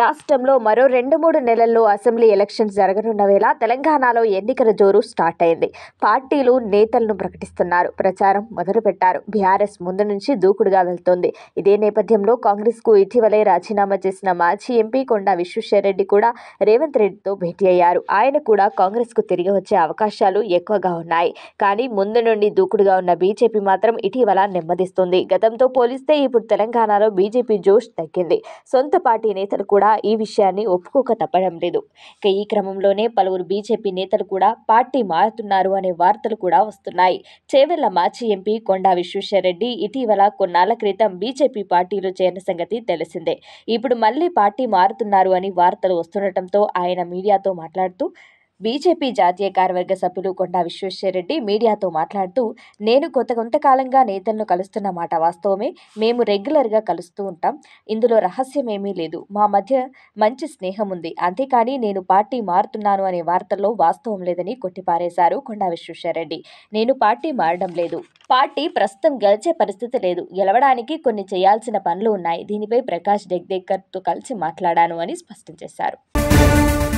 రాష్ట్రంలో మరో రెండు మూడు నెలల్లో అసెంబ్లీ ఎలక్షన్స్ జరగనున్న వేళ తెలంగాణలో ఎన్నికల జోరు స్టార్ట్ అయింది పార్టీలు నేతలను ప్రకటిస్తున్నారు ప్రచారం మొదలుపెట్టారు బీఆర్ఎస్ ముందు నుంచి దూకుడుగా వెళ్తోంది ఇదే నేపథ్యంలో కాంగ్రెస్కు ఇటీవలే రాజీనామా చేసిన మాజీ ఎంపీ కొండా విశ్వేశ్వరరెడ్డి కూడా రేవంత్ రెడ్డితో భేటీ అయ్యారు ఆయన కూడా కాంగ్రెస్కు తిరిగి వచ్చే అవకాశాలు ఎక్కువగా ఉన్నాయి కానీ ముందు నుండి దూకుడుగా ఉన్న బీజేపీ మాత్రం ఇటీవల నెమ్మదిస్తుంది గతంతో పోలిస్తే ఇప్పుడు తెలంగాణలో బీజేపీ జోష్ తగ్గింది సొంత పార్టీ నేతలు కూడా కూడా ఈ విషయాన్ని ఒప్పుకోక తప్పడం లేదు ఇక ఈ క్రమంలోనే పలువురు బీజేపీ నేతలు కూడా పార్టీ మారుతున్నారు అనే వార్తలు కూడా వస్తున్నాయి చేవెళ్ల మాజీ ఎంపీ కొండా విశ్వేశ్వరరెడ్డి ఇటీవల కొన్నాళ్ల క్రితం బీజేపీ పార్టీలో చేరిన సంగతి తెలిసిందే ఇప్పుడు మళ్ళీ పార్టీ మారుతున్నారు అని వార్తలు వస్తుండటంతో ఆయన మీడియాతో మాట్లాడుతూ బీజేపీ జాతీయ కార్యవర్గ సభ్యులు కొండా విశ్వేశ్వరరెడ్డి మీడియాతో మాట్లాడుతూ నేను కొత్త కొంతకాలంగా నేతలను కలుస్తున్న మాట వాస్తవమే మేము రెగ్యులర్గా కలుస్తూ ఉంటాం ఇందులో రహస్యం ఏమీ లేదు మా మధ్య మంచి స్నేహం ఉంది అంతేకాని నేను పార్టీ మారుతున్నాను అనే వార్తల్లో వాస్తవం లేదని కొట్టిపారేశారు కొండా విశ్వేశ్వరరెడ్డి నేను పార్టీ మారడం లేదు పార్టీ ప్రస్తుతం గెలిచే పరిస్థితి లేదు గెలవడానికి కొన్ని చేయాల్సిన పనులు ఉన్నాయి దీనిపై ప్రకాష్ డెగ్దేకర్తో కలిసి మాట్లాడాను అని స్పష్టం చేశారు